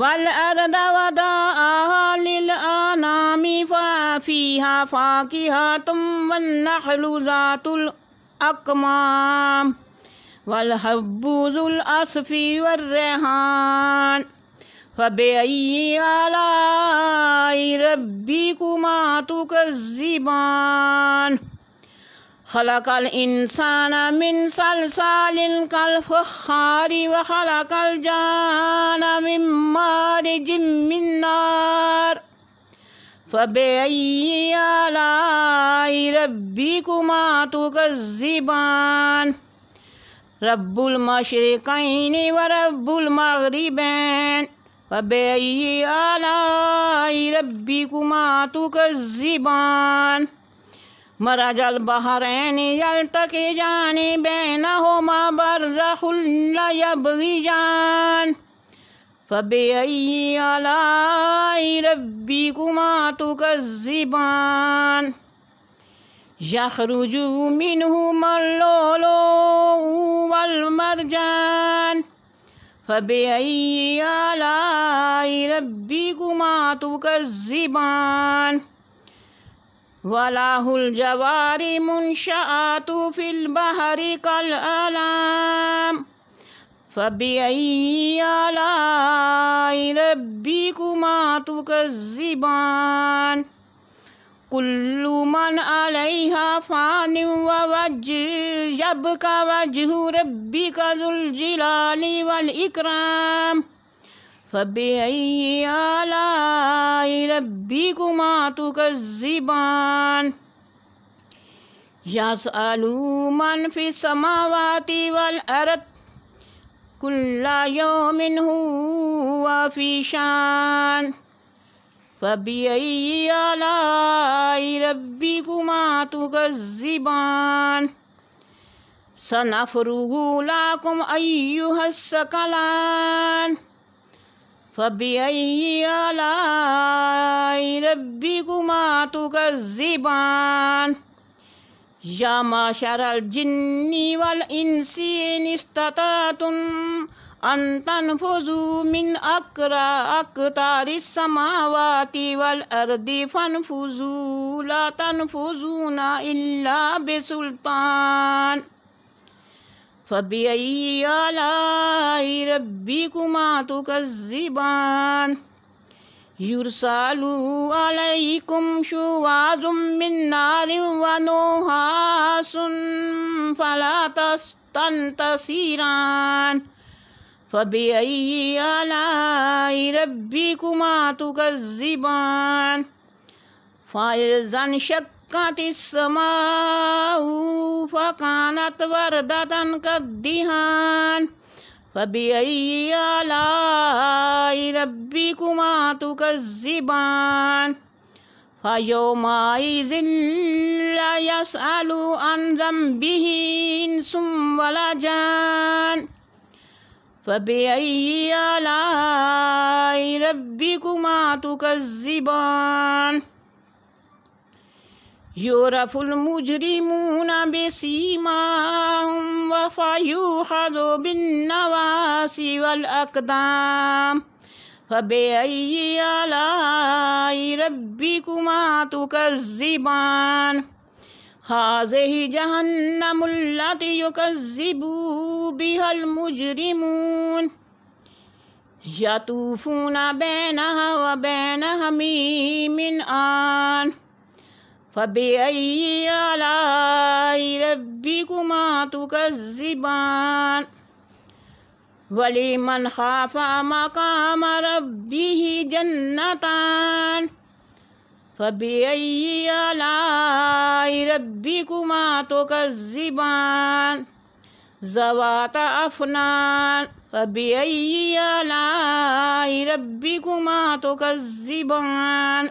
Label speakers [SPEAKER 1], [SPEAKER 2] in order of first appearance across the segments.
[SPEAKER 1] والأرض وضاءها للأنام ففيها فاكهة والنخل ذات الأكمام والحب ذو الأصف والريحان فبأي آلاء ربكما تكذبان خلق الإنسان من صلصال كالفخار وخلق الجان من مارج من نار فبأي آلاء ربكما تكذبان رب المشرقين ورب المغربين فبأي آلاء ربكما تكذبان مرجل البحرين يلتقيان بينهما برزخ لا يبغيان فبأي آلاء ربكما تكذبان يخرج منهما اللؤلؤ والمرجان فبأي آلاء ربكما تكذبان وله الجوار منشآت في البحر كالألام فبأي آلاء ربكما تكذبان كل من عليها فان ووجه جبك وجه ربك ذو الجلال والإكرام فبأي آلاء ربكما تكذبان يسأل من في السماوات والأرض كل يوم هو في شان فبأي آلاء ربكما تكذبان سنفرغ لكم أيها الثقلان فبأي آلاء ربكما تكذبان يا معشر الجن والإنس إن استطعتم أن تنفذوا من أقرى أقطار السماوات والأرض فانفذوا لا تنفذون إلا بسلطان فبأي آلاء ربكما تكذبان يرسل عليكم شواظ من نار ونحاس فلا تستنتصران فبأي آلاء ربكما تكذبان فإذا انشقت وانشقت السماء فكانت وردة كالدهان فبأي آلاء ربكما تكذبان فيومئذ لا يسأل عن ذنبه إنس ولا جان فبأي آلاء ربكما تكذبان يعرف المجرمون بسيماهم وفيؤخذ بالنواسي والأقدام فبأي آلاء ربكما تكذبان هذه جهنم التي يكذب بها المجرمون يطوفون بينها وبين حميم آن فبأي آلاء ربكما تكذبان ولمن خاف مقام ربه جنتان فبأي آلاء ربكما تكذبان زوات أفنان فبأي آلاء ربكما تكذبان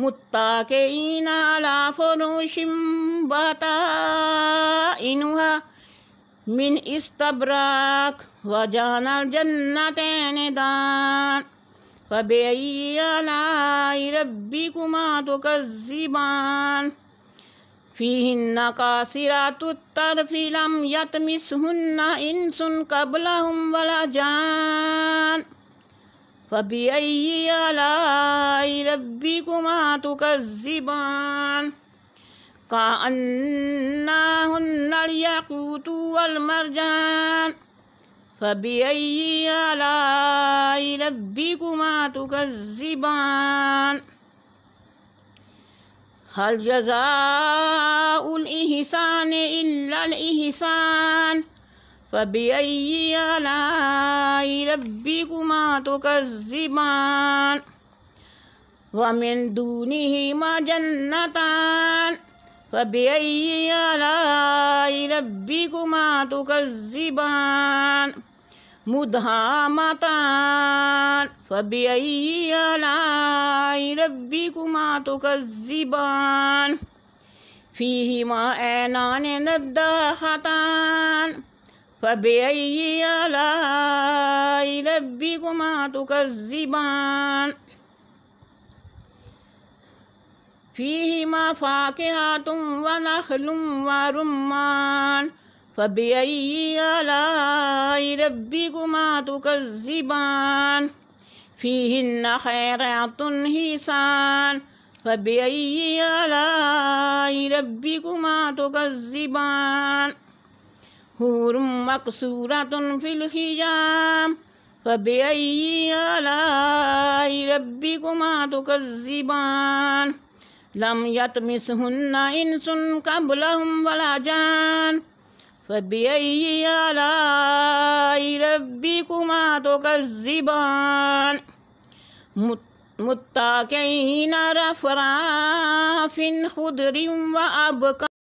[SPEAKER 1] मुत्ताकेना लाफो नो शिम्बता इनुहा मिन इस्तब्राक वजानल जन्नतेन दान फबेयालाई रब्बी कुमा तो कज्जिबान फीहिन्न कासिरातु तरफिलम यत्मिस हुन्न इन्सुन कबला हुम वला जान فبأي آلاء ربكما تكذبان كأنهن الياقوت والمرجان فبأي آلاء ربكما تكذبان هل جزاء الإحسان إلا الإحسان فبأي آلاء ربكما تكذبان ومن دونهما جنتان فبأي آلاء ربكما تكذبان مدهامتان فبأي آلاء ربكما تكذبان فيهما عينان نداختان فبأي آلاء ربكما تكذبان فيهما فاكهة ونخل ورمان فبأي آلاء ربكما تكذبان فيهن خيرات هيسان فبأي آلاء ربكما تكذبان حور مقصورة في الخيام فبأي آلاء ربكما تكذبان لم يطمسهن إنس قبلهم ولا جان فبأي آلاء ربكما تكذبان متاكين رفراف خضر وأبقى